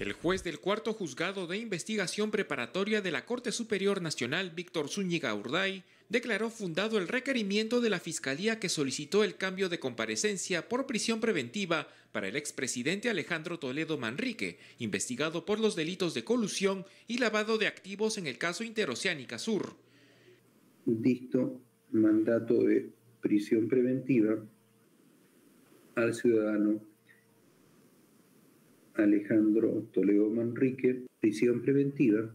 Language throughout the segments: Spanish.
El juez del cuarto juzgado de investigación preparatoria de la Corte Superior Nacional, Víctor Zúñiga Urday, declaró fundado el requerimiento de la Fiscalía que solicitó el cambio de comparecencia por prisión preventiva para el expresidente Alejandro Toledo Manrique, investigado por los delitos de colusión y lavado de activos en el caso Interoceánica Sur. Dicto mandato de prisión preventiva al ciudadano Alejandro Toledo Manrique prisión preventiva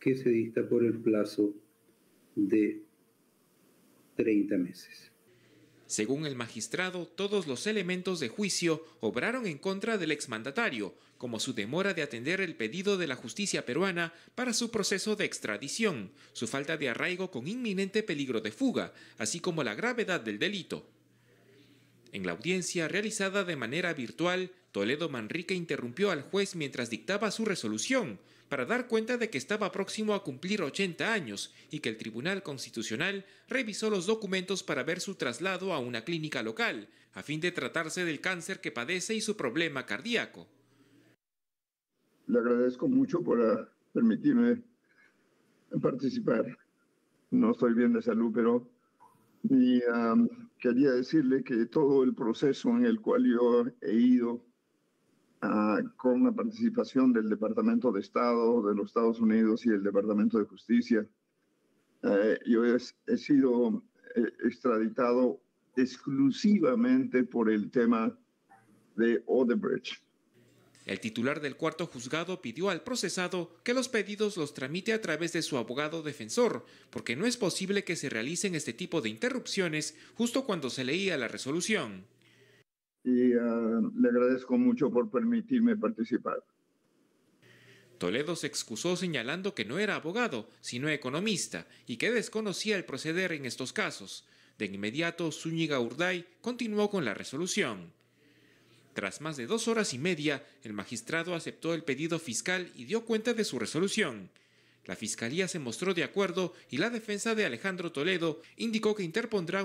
que se dista por el plazo de 30 meses. Según el magistrado, todos los elementos de juicio obraron en contra del exmandatario, como su demora de atender el pedido de la justicia peruana para su proceso de extradición, su falta de arraigo con inminente peligro de fuga, así como la gravedad del delito. En la audiencia realizada de manera virtual, Toledo Manrique interrumpió al juez mientras dictaba su resolución para dar cuenta de que estaba próximo a cumplir 80 años y que el Tribunal Constitucional revisó los documentos para ver su traslado a una clínica local, a fin de tratarse del cáncer que padece y su problema cardíaco. Le agradezco mucho por ah, permitirme participar. No estoy bien de salud, pero ah, quería decirle que todo el proceso en el cual yo he ido con la participación del Departamento de Estado de los Estados Unidos y el Departamento de Justicia. Eh, yo he sido eh, extraditado exclusivamente por el tema de Odebrecht. El titular del cuarto juzgado pidió al procesado que los pedidos los tramite a través de su abogado defensor, porque no es posible que se realicen este tipo de interrupciones justo cuando se leía la resolución le agradezco mucho por permitirme participar. Toledo se excusó señalando que no era abogado, sino economista, y que desconocía el proceder en estos casos. De inmediato, Zúñiga Urday continuó con la resolución. Tras más de dos horas y media, el magistrado aceptó el pedido fiscal y dio cuenta de su resolución. La fiscalía se mostró de acuerdo y la defensa de Alejandro Toledo indicó que interpondrá un...